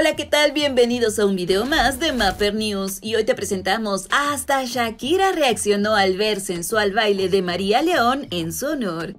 Hola, ¿qué tal? Bienvenidos a un video más de Mapper News y hoy te presentamos hasta Shakira reaccionó al ver sensual baile de María León en su honor.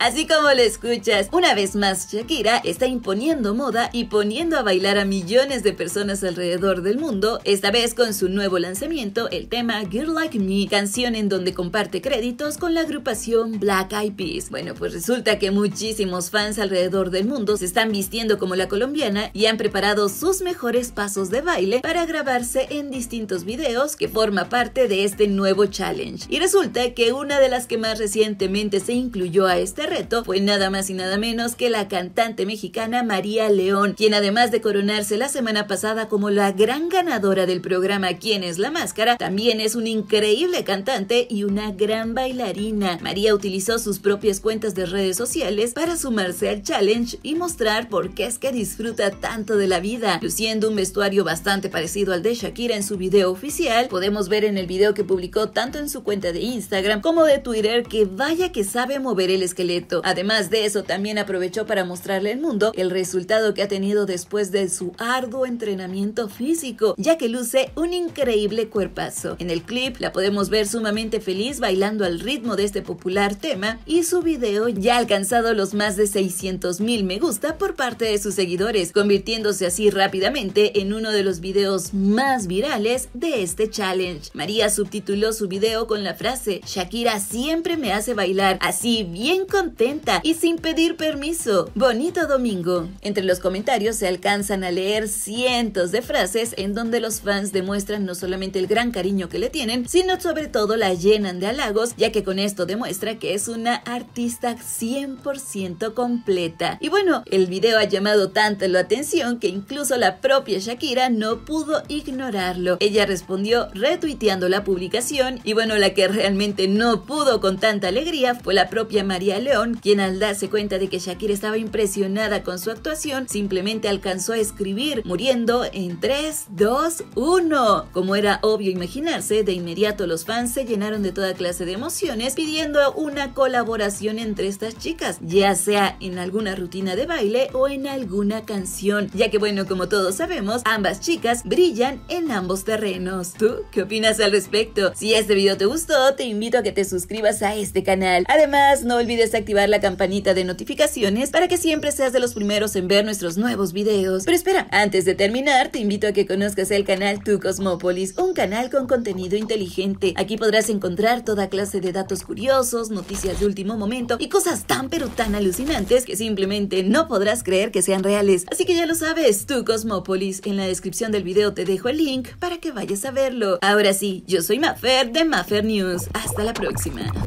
Así como lo escuchas, una vez más Shakira está imponiendo moda y poniendo a bailar a millones de personas alrededor del mundo, esta vez con su nuevo lanzamiento, el tema Girl Like Me, canción en donde comparte créditos con la agrupación Black Eyed Peas. Bueno, pues resulta que muchísimos fans alrededor del mundo se están vistiendo como la colombiana y han preparado sus mejores pasos de baile para grabarse en distintos videos que forma parte de este nuevo challenge. Y resulta que una de las que más recientemente se incluyó a este reto fue nada más y nada menos que la cantante mexicana María León, quien además de coronarse la semana pasada como la gran ganadora del programa ¿Quién es la máscara?, también es una increíble cantante y una gran bailarina. María utilizó sus propias cuentas de redes sociales para sumarse al challenge y mostrar por qué es que disfruta tanto de la vida, luciendo un vestuario bastante parecido al de Shakira en su video oficial. Podemos ver en el video que publicó tanto en su cuenta de Instagram como de Twitter que vaya que sabe mover el esqueleto Además de eso, también aprovechó para mostrarle al mundo el resultado que ha tenido después de su arduo entrenamiento físico, ya que luce un increíble cuerpazo. En el clip la podemos ver sumamente feliz bailando al ritmo de este popular tema y su video ya ha alcanzado los más de 600 mil me gusta por parte de sus seguidores, convirtiéndose así rápidamente en uno de los videos más virales de este challenge. María subtituló su video con la frase Shakira siempre me hace bailar, así bien con contenta y sin pedir permiso. Bonito domingo. Entre los comentarios se alcanzan a leer cientos de frases en donde los fans demuestran no solamente el gran cariño que le tienen, sino sobre todo la llenan de halagos, ya que con esto demuestra que es una artista 100% completa. Y bueno, el video ha llamado tanto la atención que incluso la propia Shakira no pudo ignorarlo. Ella respondió retuiteando la publicación y bueno, la que realmente no pudo con tanta alegría fue la propia María León quien al darse cuenta de que Shakira estaba impresionada con su actuación, simplemente alcanzó a escribir, muriendo en 3, 2, 1. Como era obvio imaginarse, de inmediato los fans se llenaron de toda clase de emociones pidiendo una colaboración entre estas chicas, ya sea en alguna rutina de baile o en alguna canción, ya que bueno, como todos sabemos, ambas chicas brillan en ambos terrenos. ¿Tú qué opinas al respecto? Si este video te gustó, te invito a que te suscribas a este canal. Además, no olvides activar la campanita de notificaciones para que siempre seas de los primeros en ver nuestros nuevos videos. Pero espera, antes de terminar, te invito a que conozcas el canal Tu Cosmópolis, un canal con contenido inteligente. Aquí podrás encontrar toda clase de datos curiosos, noticias de último momento y cosas tan pero tan alucinantes que simplemente no podrás creer que sean reales. Así que ya lo sabes, Tu Cosmópolis. En la descripción del video te dejo el link para que vayas a verlo. Ahora sí, yo soy Mafer de Mafer News. Hasta la próxima.